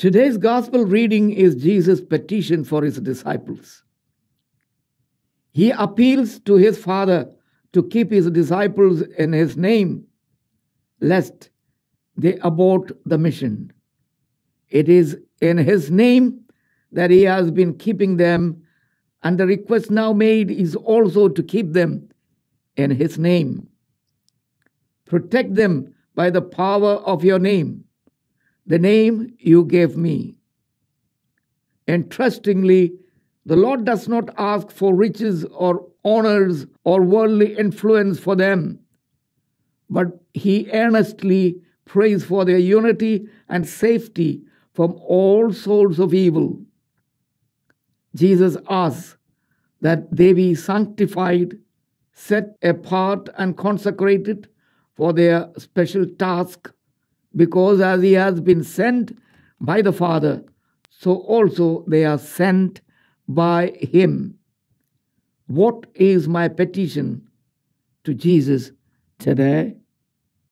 Today's gospel reading is Jesus' petition for his disciples. He appeals to his Father to keep his disciples in his name, lest they abort the mission. It is in his name that he has been keeping them, and the request now made is also to keep them in his name. Protect them by the power of your name the name you gave me. Interestingly, the Lord does not ask for riches or honors or worldly influence for them, but He earnestly prays for their unity and safety from all sorts of evil. Jesus asks that they be sanctified, set apart, and consecrated for their special task because as he has been sent by the Father, so also they are sent by him. What is my petition to Jesus today?